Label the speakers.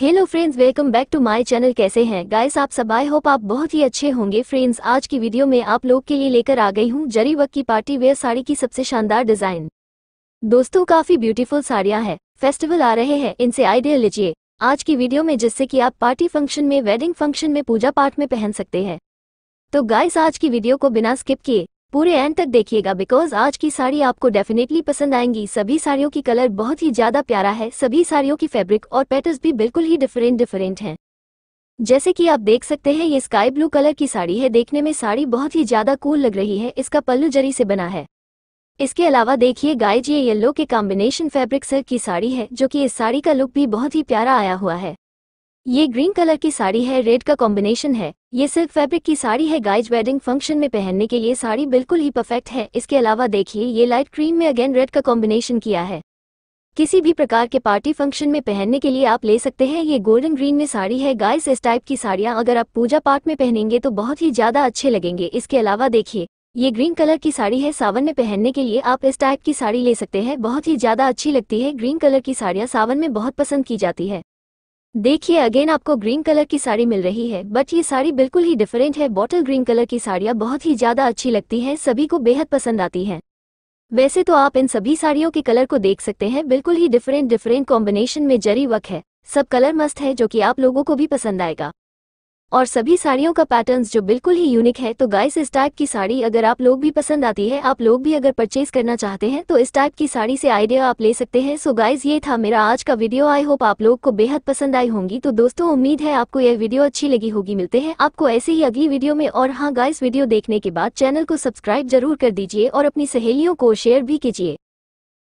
Speaker 1: hello friends welcome back to my channel कैसे हैं guys आप सब आई होप आप बहुत ही अच्छे होंगे फ्रेंड्स आज की वीडियो में आप लोग के लिए लेकर आ गई हूं जरी वक की पार्टी वेयर साड़ी की सबसे शानदार डिजाइन दोस्तों काफी ब्यूटीफुल साड़ियां हैं फेस्टिवल आ रहे हैं इनसे आइडिया लीजिए आज की वीडियो में जिससे की आप पार्टी फंक्शन में वेडिंग फंक्शन में पूजा पाठ में पहन सकते हैं तो गाइस आज की वीडियो को बिना स्किप किए पूरे एंड तक देखिएगा बिकॉज आज की साड़ी आपको डेफिनेटली पसंद आएंगी सभी साड़ियों की कलर बहुत ही ज्यादा प्यारा है सभी साड़ियों की फैब्रिक और पैटर्न भी बिल्कुल ही डिफरेंट डिफरेंट हैं जैसे कि आप देख सकते हैं ये स्काई ब्लू कलर की साड़ी है देखने में साड़ी बहुत ही ज्यादा कूल लग रही है इसका पल्लू जरी से बना है इसके अलावा देखिए गाइज ये येलो के कॉम्बिनेशन फैब्रिक सर की साड़ी है जो कि इस साड़ी का लुक भी बहुत ही प्यारा आया हुआ है ये ग्रीन कलर की साड़ी है रेड का कॉम्बिनेशन है ये सिल्क फैब्रिक की साड़ी है गाइज वेडिंग फंक्शन में पहनने के लिए साड़ी बिल्कुल ही परफेक्ट है इसके अलावा देखिए ये लाइट क्रीम में अगेन रेड का कॉम्बिनेशन किया है किसी भी प्रकार के पार्टी फंक्शन में पहनने के लिए आप ले सकते हैं ये गोल्डन ग्रीन में साड़ी है गाइस इस टाइप की साड़ियाँ अगर आप पूजा पाठ में पहनेंगे तो बहुत ही ज़्यादा अच्छे लगेंगे इसके अलावा देखिए ये ग्रीन कलर की साड़ी है सावन में पहनने के लिए आप इस टाइप की साड़ी ले सकते हैं बहुत ही ज़्यादा अच्छी लगती है ग्रीन कलर की साड़ियाँ सावन में बहुत पसंद की जाती है देखिए अगेन आपको ग्रीन कलर की साड़ी मिल रही है बट ये साड़ी बिल्कुल ही डिफरेंट है बॉटल ग्रीन कलर की साड़ियाँ बहुत ही ज़्यादा अच्छी लगती हैं सभी को बेहद पसंद आती हैं वैसे तो आप इन सभी साड़ियों के कलर को देख सकते हैं बिल्कुल ही डिफरेंट डिफरेंट कॉम्बिनेशन में जरी वक है सब कलर मस्त है जो कि आप लोगों को भी पसंद आएगा और सभी साड़ियों का पैटर्न्स जो बिल्कुल ही यूनिक है तो गाइस इस टाइप की साड़ी अगर आप लोग भी पसंद आती है आप लोग भी अगर परचेज करना चाहते हैं तो इस टाइप की साड़ी से आइडिया आप ले सकते हैं सो गाइस ये था मेरा आज का वीडियो आई होप आप लोग को बेहद पसंद आई होंगी तो दोस्तों उम्मीद है आपको यह वीडियो अच्छी लगी होगी मिलते हैं आपको ऐसे ही अगली वीडियो में और हाँ गाइस वीडियो देखने के बाद चैनल को सब्सक्राइब जरूर कर दीजिए और अपनी सहेलियों को शेयर भी कीजिए